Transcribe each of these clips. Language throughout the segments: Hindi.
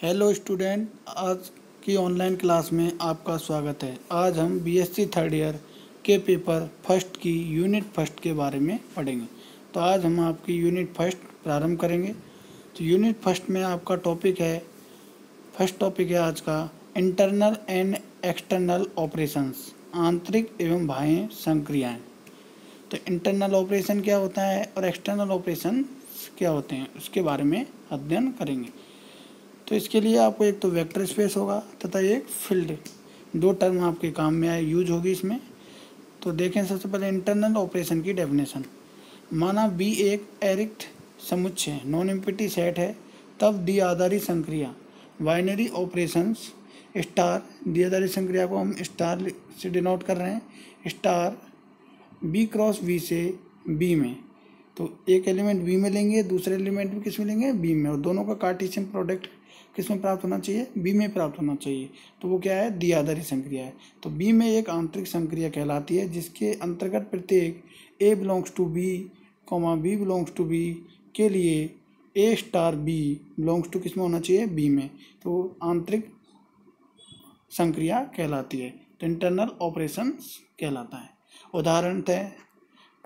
हेलो स्टूडेंट आज की ऑनलाइन क्लास में आपका स्वागत है आज हम बीएससी थर्ड ईयर के पेपर फर्स्ट की यूनिट फर्स्ट के बारे में पढ़ेंगे तो आज हम आपकी यूनिट फर्स्ट प्रारंभ करेंगे तो यूनिट फर्स्ट में आपका टॉपिक है फर्स्ट टॉपिक है आज का इंटरनल एंड एक्सटर्नल ऑपरेशंस आंतरिक एवं बाह्य संक्रियाएँ तो इंटरनल ऑपरेशन क्या होता है और एक्सटर्नल ऑपरेशन क्या होते हैं उसके बारे में अध्ययन करेंगे तो इसके लिए आपको एक तो वेक्टर स्पेस होगा तथा एक फील्ड दो टर्म आपके काम में आए यूज होगी इसमें तो देखें सबसे पहले इंटरनल ऑपरेशन की डेफिनेशन माना बी एक एरिक्ट समुच्चय नॉन एम्पिटी सेट है तब डी आधारित संक्रिया बाइनरी ऑपरेशंस स्टार डी आधारित संक्रिया को हम स्टार से डिनोट कर रहे हैं स्टार बी क्रॉस बी से बी में तो एक एलिमेंट बी में लेंगे दूसरे एलिमेंट भी किस में लेंगे बी में और दोनों का कार्टिशियन प्रोडक्ट किस में प्राप्त होना चाहिए बी में प्राप्त होना चाहिए तो वो क्या है दी आधारित संक्रिया है तो बी में एक आंतरिक संक्रिया कहलाती है जिसके अंतर्गत प्रत्येक a belongs to b comma b belongs to b के लिए a star b belongs to किस में होना चाहिए बी में तो आंतरिक संक्रिया कहलाती है तो इंटरनल ऑपरेशन कहलाता है उदाहरणतः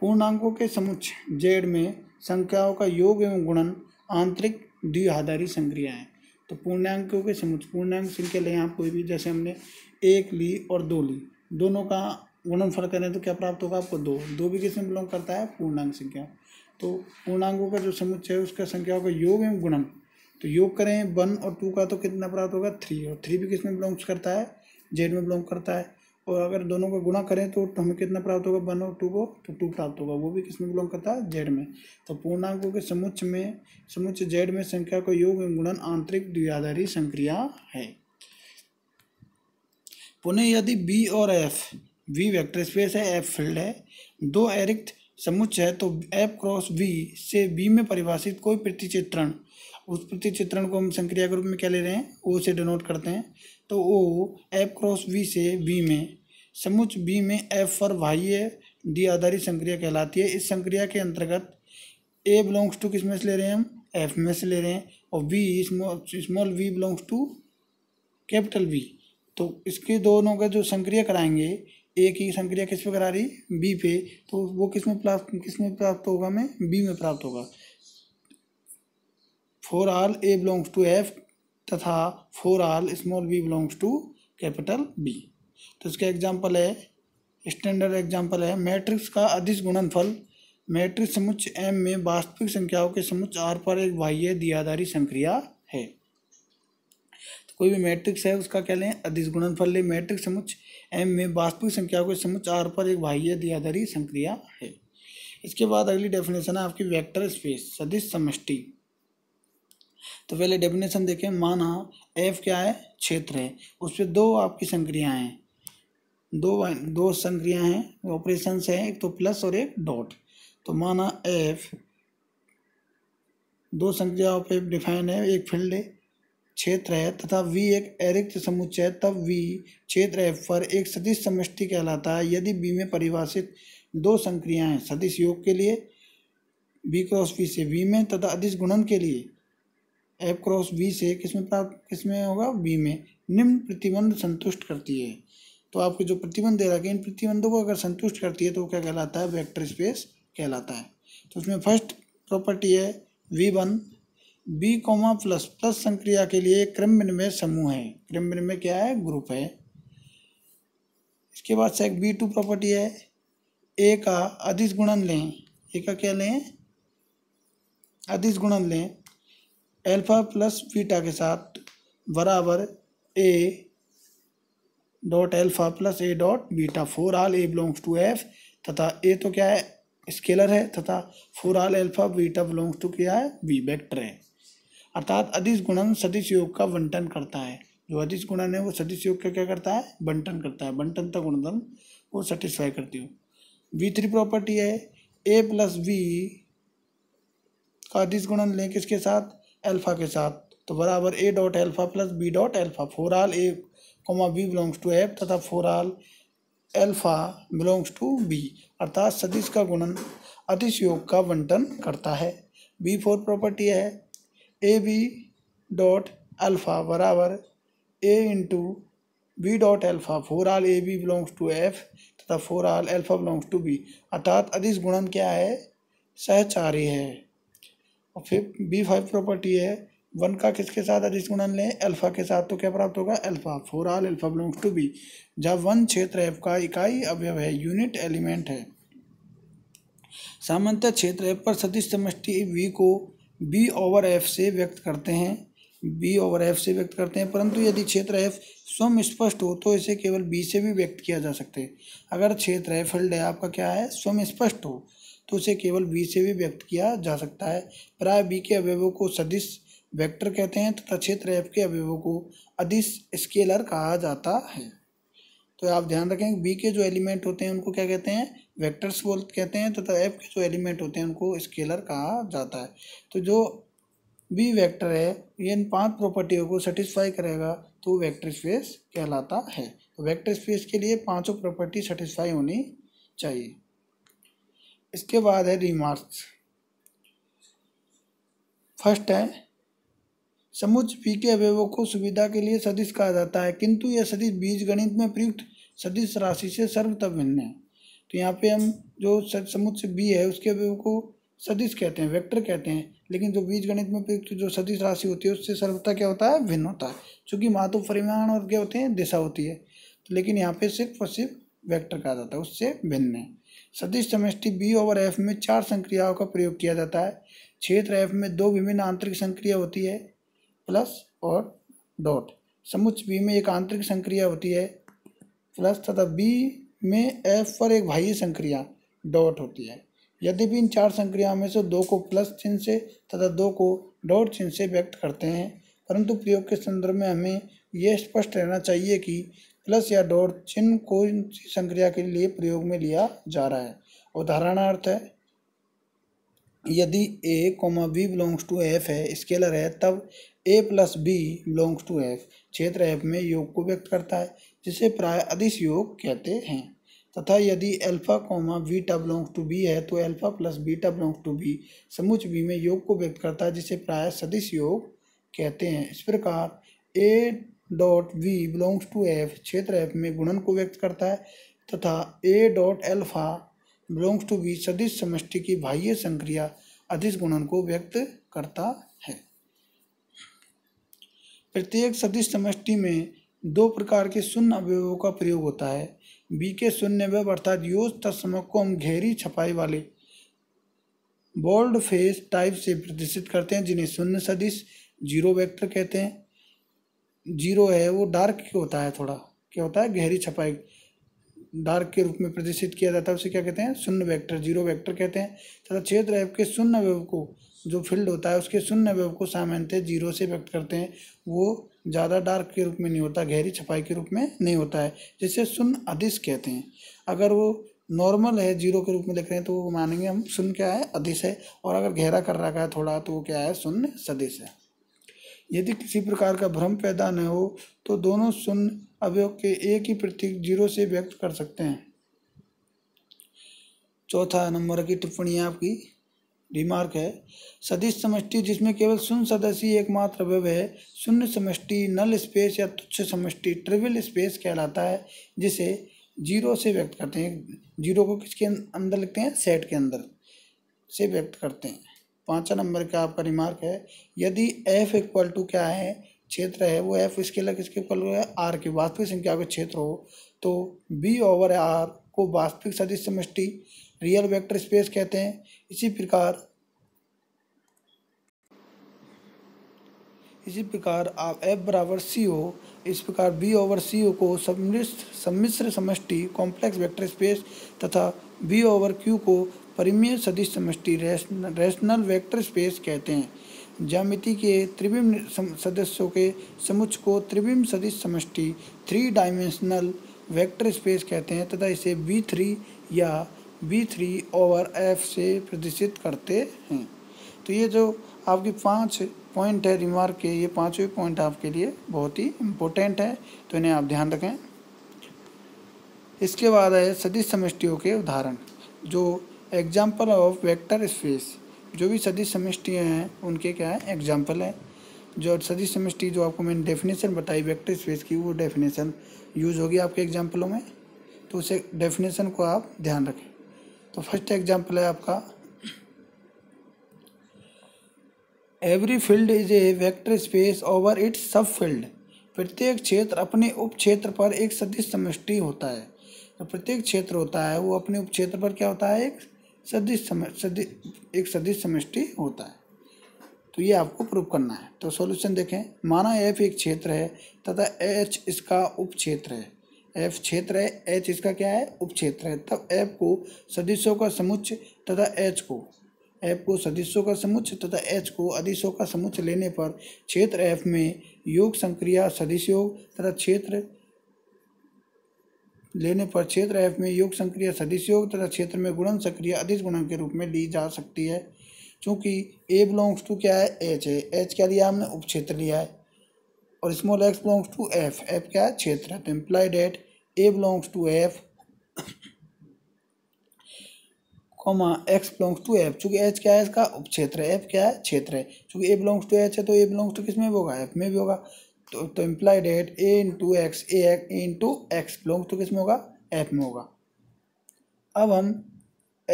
पूर्णांकों के समुच्चय जेड में संख्याओं का योग एवं गुणन आंतरिक द्विआधारी संक्रिया है तो पूर्णांकों के समुच्चय पूर्णांक संख्या लें यहाँ कोई भी जैसे हमने एक ली और दो ली दोनों का गुणनफल करें तो क्या प्राप्त होगा आपको दो दो भी किसमें बिलोंग करता है पूर्णांक संख्या तो पूर्णांकों का जो समुच्चय है उसका संख्या होगा योग एवं गुणन तो योग करें वन और टू का तो कितना प्राप्त होगा थ्री और थ्री भी किसमें बिलोंग बिलोंग्स करता है जेड में बिलोंग करता है और तो अगर दोनों का गुणा करें तो, तो हमें कितना प्राप्त होगा वन और टू को तो टू प्राप्त होगा वो भी किसमें बिलोंग करता है जेड में तो पूर्णांकों के समुच्च में समुच्च जेड में संख्या का योग गुणन आंतरिक द्विआधारी संक्रिया है पुनः यदि बी और एफ वी वेक्टर स्पेस है एफ फील्ड है दो एरिक्त समुच्च है तो एफ क्रॉस वी से बी में परिभाषित कोई प्रतिचित्रण उस प्रतिचित्रण को हम संक्रिया के रूप में क्या ले रहे हैं ओ से डिनोट करते हैं तो ओ एफ क्रॉस वी से बी में समुच बी में एफ फॉर बाह्य डी आधारित संक्रिया कहलाती है इस संक्रिया के अंतर्गत ए बिलोंग्स टू किस में से ले रहे हैं हम एफ में से ले रहे हैं और b small v belongs to capital b तो इसके दोनों का जो संक्रिया कराएंगे ए की संक्रिया किस पे करा रही बी पे तो वो किस में प्राप्त किस में प्राप्त होगा हमें बी में प्राप्त होगा for all a belongs to f तथा for all small b belongs to capital b तो इसका एग्जाम्पल है स्टैंडर्ड एग्जाम्पल है मैट्रिक्स का अधिस गुणनफल मैट्रिक्स समुच्च एम में वास्तविक संख्याओं के समुच्च आर पर एक बाह्य दियाधारी संक्रिया है तो कोई भी मैट्रिक्स है उसका क्या लें अधिस गुणनफल ले मैट्रिक्स समुच्च एम में वास्तविक संख्याओं के समुच्च आर पर एक बाह्य दियाधारी संक्रिया है इसके बाद अगली डेफिनेशन है आपकी वेक्टर स्पेस सदिश समष्टि तो पहले डेफिनेशन देखें माना एफ क्या है क्षेत्र है उस पर दो आपकी संक्रियाएं हैं दो दो संक्रियाँ हैं ऑपरेशन हैं एक तो प्लस और एक डॉट तो माना एफ दो संक्रिया पे डिफाइन है एक फील्ड क्षेत्र है तथा वी एक अरिक्त समुच्चय है तब वी क्षेत्र एफ पर एक सदिश समष्टि कहलाता है यदि बी में परिभाषित दो संक्रियाँ हैं सदिश योग के लिए बी क्रॉस वी से वी में तथा अधिस गुणन के लिए एफ क्रॉस वी से किसमें प्राप्त किसमें होगा बी में निम्न प्रतिबंध संतुष्ट करती है तो आपके जो प्रतिबंध दे रखे हैं इन प्रतिबंधों को अगर संतुष्ट करती है तो वो क्या कहलाता है वेक्टर स्पेस कहलाता है तो उसमें फर्स्ट प्रॉपर्टी है v one b comma plus plus संक्रिया के लिए क्रम में समूह है क्रम में क्या है ग्रुप है इसके बाद से बी टू प्रॉपर्टी है ए का अधिस गुणन लें ए का क्या लें अधिस गुणन लें एल्फा प्लस बीटा के साथ बराबर a dot alpha plus a dot beta for all a belongs to f तथा ए तो क्या है स्केलर है तथा for all alpha beta belongs to क्या है बी वेक्टर है अर्थात अधिस गुणन सदिश योग का बंटन करता है जो अधिस गुणन है वो सदिश योग का क्या करता है बंटन करता है बंटन तक गुणधर्म को सेटिस्फाई करती हूँ वी थ्री प्रॉपर्टी है ए प्लस वी का अधिस गुणन लें किसके साथ एल्फा के साथ तो बराबर a dot alpha plus b dot alpha for all a comma b belongs to f तथा for all alpha belongs to b अर्थात सदिश का गुणन अतिश योग का बंटन करता है बी फोर प्रॉपर्टी है ए बी डॉट अल्फ़ा बराबर a into b dot alpha for all a b belongs to f तथा for all alpha belongs to b अर्थात अधिस गुणन क्या है सहचारी है और फिर बी फाइव प्रॉपर्टी है वन का किसके साथ अधिस गुणन लें अल्फा के साथ तो क्या प्राप्त होगा alpha for all alpha belongs to b जब वन क्षेत्र एफ का इकाई अवयव है यूनिट एलिमेंट है सामान्यतः क्षेत्र एफ पर सदिश समष्टि वी को बी ओवर एफ से व्यक्त करते हैं बी ओवर एफ से व्यक्त करते हैं परंतु यदि क्षेत्र एफ स्वयं स्पष्ट हो तो इसे केवल बी से भी व्यक्त किया जा सकते हैं अगर क्षेत्र एफ हल्ड है आपका क्या है स्वयं स्पष्ट हो तो उसे केवल बी से भी व्यक्त किया जा सकता है प्राय बी के अवयवों को सदिश वेक्टर कहते हैं तथा क्षेत्र एफ के अवयव को अधिस स्केलर कहा जाता है तो आप ध्यान रखें बी के जो एलिमेंट होते हैं उनको क्या कहते हैं वेक्टर्स बोल कहते हैं तथा एफ के जो एलिमेंट होते हैं उनको स्केलर कहा जाता है तो जो बी वेक्टर है ये इन पांच प्रॉपर्टियों को सेटिस्फाई करेगा तो वेक्टर स्पेस कहलाता है तो वेक्टर स्पेस के लिए पांचों प्रॉपर्टी सेटिस्फाई होनी चाहिए इसके बाद है रिमार्क्स फर्स्ट है समुच्च पी के अवयवों को सुविधा के लिए सदिश कहा जाता है किंतु यह सदिश बीज गणित में प्रयुक्त सदिश राशि से सर्वतः भिन्न है तो यहाँ पे हम जो समुच्च बी है उसके अवयव को सदिश कहते हैं वेक्टर कहते हैं लेकिन जो बीज गणित में प्रयुक्त जो सदिश राशि होती है उससे सर्वता क्या होता है भिन्न होता है चूँकि मातु परिमाण और क्या होते हैं दिशा होती है तो लेकिन यहाँ पे सिर्फ और सिर्फ वैक्टर कहा जाता है उससे भिन्न है सदिश समष्टि बी ओवर एफ में चार संक्रियाओं का प्रयोग किया जाता है क्षेत्र एफ में दो विभिन्न आंतरिक संक्रिया होती है प्लस और डॉट समुच बी में एक आंतरिक संक्रिया होती है प्लस तथा बी में एफ पर एक बाह्य संक्रिया डॉट होती है यदि भी इन चार संक्रियाओं में से दो को प्लस चिन्ह से तथा दो को डॉट चिन्ह से व्यक्त करते हैं परंतु प्रयोग के संदर्भ में हमें यह स्पष्ट रहना चाहिए कि प्लस या डॉट चिन्ह को संक्रिया के लिए प्रयोग में लिया जा रहा है उदाहरणार्थ है यदि a comma b belongs to f है स्केलर है तब a plus b belongs to f क्षेत्र एफ में योग को व्यक्त करता है जिसे प्राय अधिस योग कहते हैं तथा यदि alpha comma beta belongs to b है तो alpha plus beta belongs to b समुच बी में योग को व्यक्त करता है जिसे प्राय सदिश योग कहते हैं इस प्रकार a dot v belongs to f क्षेत्र एफ में गुणन को व्यक्त करता है तथा a dot alpha belongs to b सदिश समष्टि की बाह्य संक्रिया अधिस गुणन को व्यक्त करता है प्रत्येक सदिश समष्टि में दो प्रकार के शून्य अवयवों का प्रयोग होता है बी के शून्य अवयव अर्थात योज तत्समक को हम गहरी छपाई वाले बोल्ड फेस टाइप से प्रदर्शित करते हैं जिन्हें शून्य सदिश जीरो वेक्टर कहते हैं जीरो है वो डार्क होता है थोड़ा क्या होता है गहरी छपाई डार्क के रूप में प्रदर्शित किया जाता है उसे क्या कहते हैं शून्य वेक्टर जीरो वेक्टर कहते हैं तथा क्षेत्र ऐप के शून्य अवयव को जो फील्ड होता है उसके शून्य वेव को सामान्यतः जीरो से व्यक्त करते हैं वो ज़्यादा डार्क के रूप में नहीं होता गहरी छपाई के रूप में नहीं होता है जिसे शून्य अधिस कहते हैं अगर वो नॉर्मल है जीरो के रूप में लिख रहे हैं तो वो मानेंगे हम शून्य क्या है अधिस है और अगर गहरा कर रखा है थोड़ा तो वो क्या है शून्य सदिश है यदि किसी प्रकार का भ्रम पैदा न हो तो दोनों शून्य अवयव के एक ही प्रतीक जीरो से व्यक्त कर सकते हैं चौथा नंबर की टिप्पणी आपकी रिमार्क है सदिश समष्टि जिसमें केवल शून्य सदस्य ही एकमात्र अवयव है शून्य समष्टि नल स्पेस या तुच्छ समष्टि ट्रिविल स्पेस कहलाता है जिसे जीरो से व्यक्त करते हैं जीरो को किसके अं-, अंदर लिखते हैं सेट के अंदर से व्यक्त करते हैं पाँचवा नंबर का आपका रिमार्क है यदि एफ इक्वल टू क्या है क्षेत्र है वो एफ इसके अलग किसके इक्वल है आर की वास्तविक संख्या का क्षेत्र हो तो बी ओवर आर को वास्तविक सदिश समष्टि रियल वेक्टर स्पेस कहते हैं इसी प्रकार इसी प्रकार आप एफ बराबर सी ओ इस प्रकार बी ओवर सी ओ को सम्मिश्र सम्मिश्र समष्टि कॉम्प्लेक्स वेक्टर स्पेस तथा बी ओवर क्यू को परिमेय सदिश समष्टि रैशनल वेक्टर स्पेस कहते हैं ज्यामिति के त्रिविम सदस्यों के समुच्च को त्रिविम सदिश समष्टि थ्री डायमेंशनल वेक्टर स्पेस कहते हैं तथा इसे बी थ्री या बी थ्री ओवर एफ से प्रदर्शित करते हैं तो ये जो आपकी पाँच पॉइंट है रिमार्क के ये पाँचवें पॉइंट आपके लिए बहुत ही इम्पोर्टेंट है तो इन्हें आप ध्यान रखें इसके बाद है सदिश समष्टियों के उदाहरण जो एग्जाम्पल ऑफ वेक्टर स्पेस जो भी सदिश समष्टियाँ हैं उनके क्या है एग्जाम्पल है जो सदिश समष्टि जो आपको मैंने डेफिनेशन बताई वेक्टर स्पेस की वो डेफिनेशन यूज़ होगी आपके एग्जाम्पलों में तो उसे डेफिनेशन को आप ध्यान रखें तो फर्स्ट एग्जाम्पल है आपका every field is a vector space over its subfield प्रत्येक क्षेत्र अपने उप क्षेत्र पर एक सदिश समष्टि होता है तो प्रत्येक क्षेत्र होता है वो अपने उप क्षेत्र पर क्या होता है एक सदिश सम सदि एक सदिश समष्टि होता है तो ये आपको प्रूव करना है तो सॉल्यूशन देखें माना एफ एक क्षेत्र है तथा एच इसका उप क्षेत्र है एफ क्षेत्र है एच इसका क्या है उपक्षेत्र है तब एफ को सदिशों का समुच्च तथा एच को एफ को सदिशों का समुच्च तथा एच को अदिशों का समुच्च लेने पर क्षेत्र एफ में योग संक्रिया सदिश योग तथा क्षेत्र लेने पर क्षेत्र एफ में योग संक्रिया सदिश योग तथा क्षेत्र में गुणन संक्रिया अधिस गुणन के रूप में ली जा सकती है क्योंकि ए बिलोंग्स टू क्या है एच है एच क्या लिया हमने उपक्षेत्र लिया है और small x belongs to F F क्या है क्षेत्र है तो imply that a belongs to F comma x belongs to F चूंकि एच क्या है इसका उपक्षेत्र है एफ क्या है क्षेत्र है चूँकि ए बिलोंग्स टू एच है तो ए बिलोंग्स टू किस में भी होगा एफ में भी होगा तो तो implied that a into x a into x belongs to किस में होगा एफ में होगा अब हम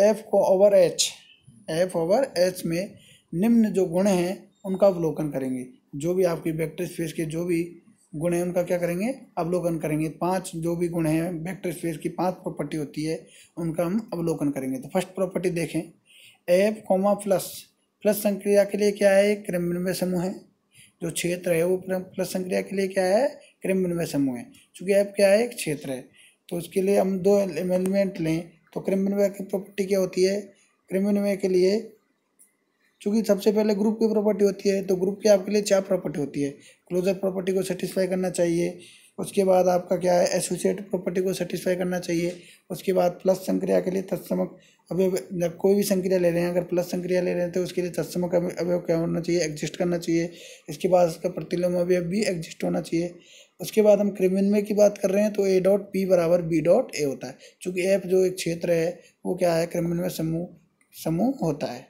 एफ को over H F over H में निम्न जो गुण हैं उनका अवलोकन करेंगे जो भी आपकी वेक्टर स्पेस के जो भी गुण हैं उनका क्या करेंगे अवलोकन करेंगे पांच जो भी गुण हैं वेक्टर स्पेस की पांच प्रॉपर्टी होती है उनका हम अवलोकन करेंगे तो फर्स्ट प्रॉपर्टी देखें एफ कॉमा प्लस प्लस संक्रिया के लिए क्या है क्रिमिनवय समूह है जो क्षेत्र है वो प्लस संक्रिया के लिए क्या है क्रिमिनवय समूह है चूँकि ऐप क्या है एक क्षेत्र है तो उसके लिए हम दो एलिमेंट लें तो क्रिमिनवय की प्रॉपर्टी क्या होती है क्रिमिनवय के लिए चूँकि सबसे पहले ग्रुप की प्रॉपर्टी होती है तो ग्रुप की आपके लिए चार प्रॉपर्टी होती है क्लोजर प्रॉपर्टी को सेटिस्फाई करना चाहिए उसके बाद आपका क्या है एसोसिएट प्रॉपर्टी को सेटिस्फाई करना चाहिए उसके बाद प्लस संक्रिया के लिए तत्समक अभी कोई भी संक्रिया ले रहे हैं अगर प्लस संक्रिया ले रहे हैं तो उसके लिए तत्समक अवयव क्या होना चाहिए एग्जिस्ट करना चाहिए इसके बाद उसका प्रतिलोम अवयव भी एग्जिस्ट होना चाहिए उसके बाद हम क्रिमिनमय की बात कर रहे हैं तो ए डॉट पी बराबर बी डॉट ए होता है चूँकि एफ जो एक क्षेत्र है वो क्या है क्रिमिनमय समूह समूह होता है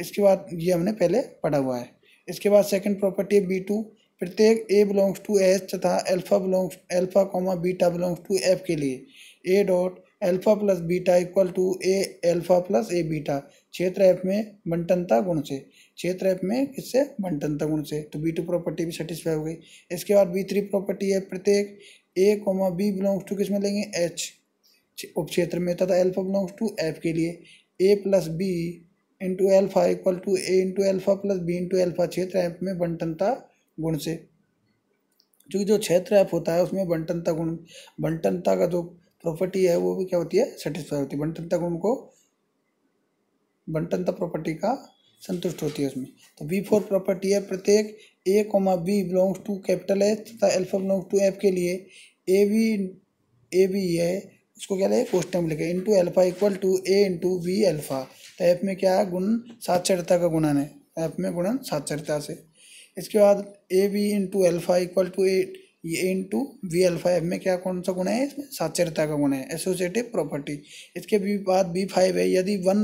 इसके बाद ये हमने पहले पढ़ा हुआ है इसके बाद सेकंड प्रॉपर्टी है बी टू प्रत्येक ए बिलोंग्स टू एस तथा alpha belongs alpha comma beta belongs to F के लिए a dot alpha plus beta equal to a alpha plus a beta क्षेत्र एफ में बंटनता गुण से क्षेत्र एफ में किससे बंटनता गुण से तो बी टू प्रॉपर्टी भी सेटिस्फाई हो गई इसके बाद बी थ्री प्रॉपर्टी है प्रत्येक a comma b belongs to किस में लेंगे एच उप क्षेत्र में तथा अल्फा बिलोंग्स टू एफ के लिए a plus b into alpha equal to a into alpha plus b into alpha क्षेत्र ऐप में बंटनता गुण से क्योंकि जो क्षेत्र ऐप होता है उसमें बंटनता गुण बंटनता का जो प्रॉपर्टी है वो भी क्या होती है सेटिस्फाई होती है बंटनता गुण को बंटनता प्रॉपर्टी का संतुष्ट होती है उसमें तो बी फोर प्रॉपर्टी है प्रत्येक a comma b belongs to capital H तथा एल्फा बिलोंग्स टू एफ के लिए ए बी ए बी है उसको क्या लगे फोर्स में लिखे into alpha equal to a into b alpha तो ऐप में क्या है गुण साक्षरता का गुणन है एफ में गुणन साक्षरता से इसके बाद a b into alpha equal to a ये इंटू वी एल्फा एफ में क्या कौन सा गुण है इसमें साक्षरता का गुण है एसोसिएटिव प्रॉपर्टी इसके भी बाद बी फाइव है यदि वन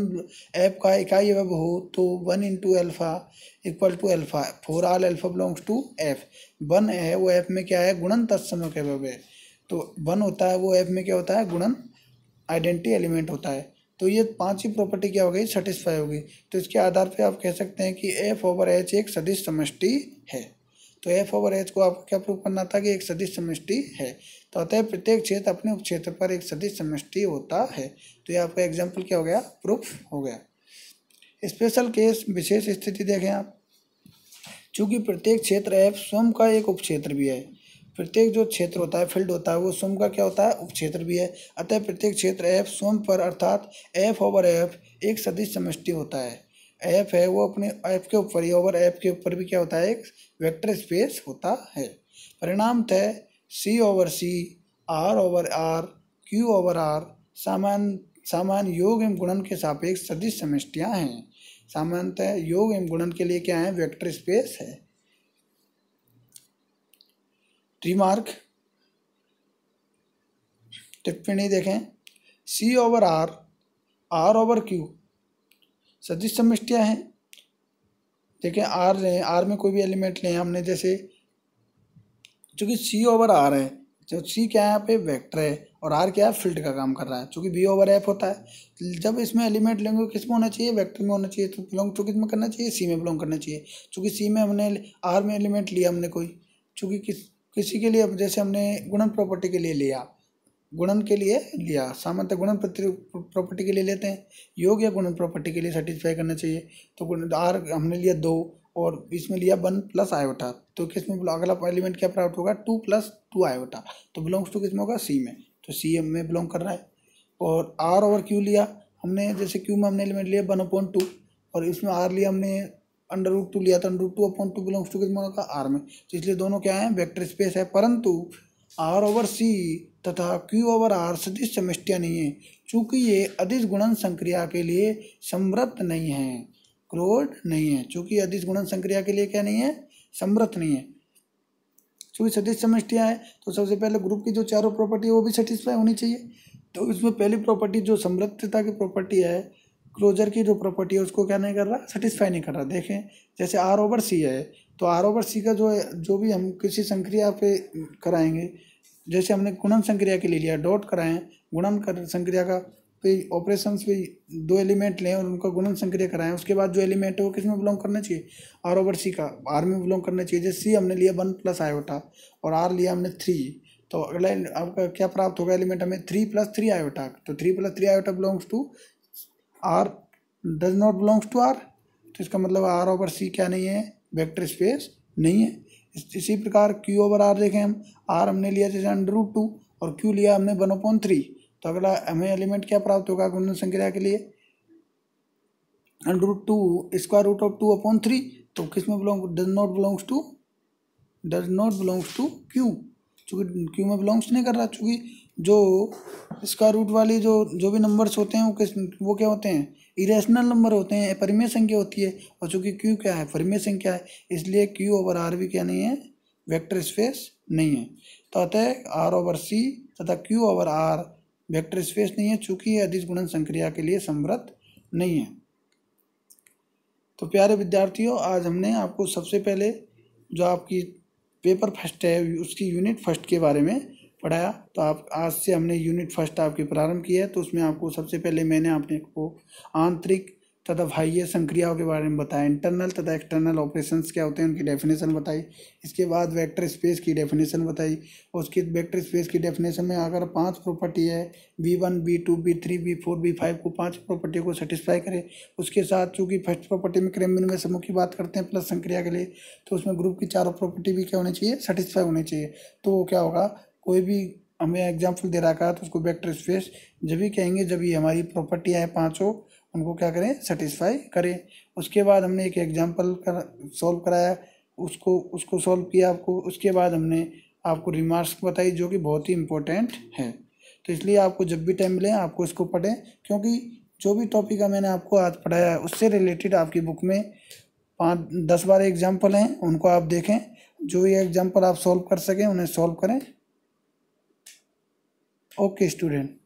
एफ का इकाई एवब हो तो one into alpha equal to alpha for all alpha belongs to F one है वो एफ में क्या है गुणन तत्समक एवब है तो वन होता है वो एफ में क्या होता है गुणन आइडेंटिटी एलिमेंट होता है तो ये ही प्रॉपर्टी क्या हो गई सेटिस्फाई होगी तो इसके आधार पे आप कह सकते हैं कि एफ ओवर एच एक सदिश समष्टि है तो एफ ओवर एच को आपको क्या प्रूफ करना था कि एक सदिश समष्टि है तो अतः प्रत्येक क्षेत्र अपने उपक्षेत्र पर एक सदिश समष्टि होता है तो ये आपका एग्जाम्पल क्या हो गया प्रूफ हो गया स्पेशल केस विशेष स्थिति देखें आप चूँकि प्रत्येक क्षेत्र एफ स्वयं का एक उपक्षेत्र भी है प्रत्येक जो क्षेत्र होता है फील्ड होता है वो सोम का क्या होता है उपक्षेत्र भी है अतः प्रत्येक क्षेत्र एफ सोम पर अर्थात एफ ओवर एफ एक सदिश समष्टि होता है ऐप है वो अपने ऐप के ऊपर या ओवर ऐप के ऊपर भी क्या होता है एक वेक्टर स्पेस होता है थे C over C R over R Q over R सामान्य सामान्य योग एवं गुणन के सापेक्ष सदिश समष्टियाँ हैं सामान्यतः योग एवं गुणन के लिए क्या है वेक्टर स्पेस है रिमार्क टिप्पणी देखें C over R R over Q सदिश समिष्टियाँ हैं देखें आर लें आर में कोई भी एलिमेंट लें हमने जैसे चूँकि सी ओवर आर है जो तो सी क्या है यहाँ पे वेक्टर है और आर क्या है फील्ड का काम कर रहा है चूँकि बी ओवर एफ होता है जब इसमें एलिमेंट लेंगे किस में होना चाहिए वेक्टर में होना चाहिए तो बिलोंग तो चूँकि इसमें करना चाहिए सी में बिलोंग करना चाहिए चूँकि सी में हमने आर में एलिमेंट लिया हमने कोई चूँकि किस किसी के लिए अब जैसे हमने गुणन प्रॉपर्टी के लिए लिया गुणन के लिए लिया सामान्यतः गुणन प्रॉपर्टी के लिए लेते हैं योग या गुणन प्रॉपर्टी के लिए सेटिस्फाई करना चाहिए तो गुण आर हमने लिया दो और इसमें लिया वन प्लस आयोटा तो किस में अगला एलिमेंट क्या प्राप्त होगा टू प्लस टू आयोटा तो बिलोंग्स टू किस में होगा सी में तो सी एम में बिलोंग कर रहा है और आर और क्यू लिया हमने जैसे क्यू में हमने एलिमेंट लिया वन अपॉइंट टू और इसमें आर लिया हमने अंडर रूट टू लिया था under root two upon two belongs to कितना का आर में तो इसलिए दोनों क्या है वेक्टर स्पेस है परंतु आर ओवर सी तथा क्यू ओवर आर सदिश समस्या नहीं है चूँकि ये अधिस गुणन संक्रिया के लिए समृत नहीं है क्रोड नहीं है चूँकि अधिस गुणन संक्रिया के लिए क्या नहीं है समृत नहीं है चूँकि सदिश समष्टियाँ है तो सबसे पहले ग्रुप की जो चारों प्रॉपर्टी है वो भी सेटिस्फाई होनी चाहिए तो इसमें पहली प्रॉपर्टी जो समृद्धता की प्रॉपर्टी है क्लोजर की जो प्रॉपर्टी है उसको क्या नहीं कर रहा सेटिस्फाई नहीं कर रहा देखें जैसे आर ओवर सी है तो आर ओवर सी का जो है जो भी हम किसी संक्रिया पे कराएंगे जैसे हमने गुणन संक्रिया के लिए लिया डॉट कराएं गुणन कर संक्रिया का पे ऑपरेशन पे दो एलिमेंट लें और उनका गुणन संक्रिया कराएं उसके बाद जो एलिमेंट है वो किस में बिलोंग करना चाहिए आर ओवर सी का आर में बिलोंग करना चाहिए जैसे सी हमने लिया वन प्लस आयोटा और आर लिया हमने थ्री तो अगला आपका क्या प्राप्त होगा एलिमेंट हमें थ्री प्लस थ्री आयोटा तो three plus three iota belongs to R does not belongs to R तो इसका मतलब आर ओवर सी क्या नहीं है वेक्टर स्पेस नहीं है इस, इसी प्रकार क्यू ओवर आर देखें हम आर हमने लिया जैसे अंडर रूट टू और क्यू लिया हमने वन ओपॉन थ्री तो अगला हमें एलिमेंट क्या प्राप्त होगा गुणन संक्रिया के लिए under root two square root of two upon three तो किस में belong does not belongs to does not belongs to Q चूँकि क्यू में बिलोंग्स नहीं कर रहा चूँकि जो इसका रूट वाली जो जो भी नंबर्स होते हैं वो किस वो क्या होते हैं इरेशनल नंबर होते हैं परिमेय संख्या होती है और चूँकि क्यू क्या है परिमेय संख्या है इसलिए क्यू ओवर आर भी क्या नहीं है वेक्टर स्पेस नहीं है तो अतः आर ओवर सी तथा Q over R vector space नहीं है चूँकि ये अधिस गुणन संक्रिया के लिए समृत नहीं है तो प्यारे विद्यार्थियों आज हमने आपको सबसे पहले जो आपकी पेपर फर्स्ट है उसकी यूनिट फर्स्ट के बारे में पढ़ाया तो आप आज से हमने यूनिट फर्स्ट आपकी प्रारंभ की है तो उसमें आपको सबसे पहले मैंने आपने को आंतरिक तथा बाह्य संक्रियाओं के बारे में बताया इंटरनल तथा एक्सटर्नल ऑपरेशंस क्या होते हैं उनकी डेफिनेशन बताई इसके बाद वेक्टर स्पेस की डेफिनेशन बताई उसके वेक्टर स्पेस की डेफिनेशन में अगर पांच प्रॉपर्टी है B one B two B three B four B five को पांच प्रॉपर्टी को सेटिस्फाई करें उसके साथ चूँकि फर्स्ट प्रॉपर्टी में क्रेमिन में समूह की बात करते हैं प्लस संक्रिया के लिए तो उसमें ग्रुप की चारों प्रॉपर्टी भी क्या होनी चाहिए सेटिस्फाई होनी चाहिए तो वो क्या होगा कोई भी हमें एग्जाम्पल दे रखा है तो उसको वेक्टर स्पेस जब भी कहेंगे जब ये हमारी प्रॉपर्टियाँ आए पाँचों उनको क्या करें सेटिस्फाई करें उसके बाद हमने एक एग्जाम्पल कर सॉल्व कराया उसको उसको सॉल्व किया आपको उसके बाद हमने आपको रिमार्क्स बताई जो कि बहुत ही इम्पोर्टेंट है तो इसलिए आपको जब भी टाइम मिले आपको इसको पढ़ें क्योंकि जो भी टॉपिक का मैंने आपको आज पढ़ाया है उससे रिलेटेड आपकी बुक में पाँच दस बारह एग्जाम्पल हैं उनको आप देखें जो ये एग्जाम्पल आप सॉल्व कर सकें उन्हें सॉल्व करें okay student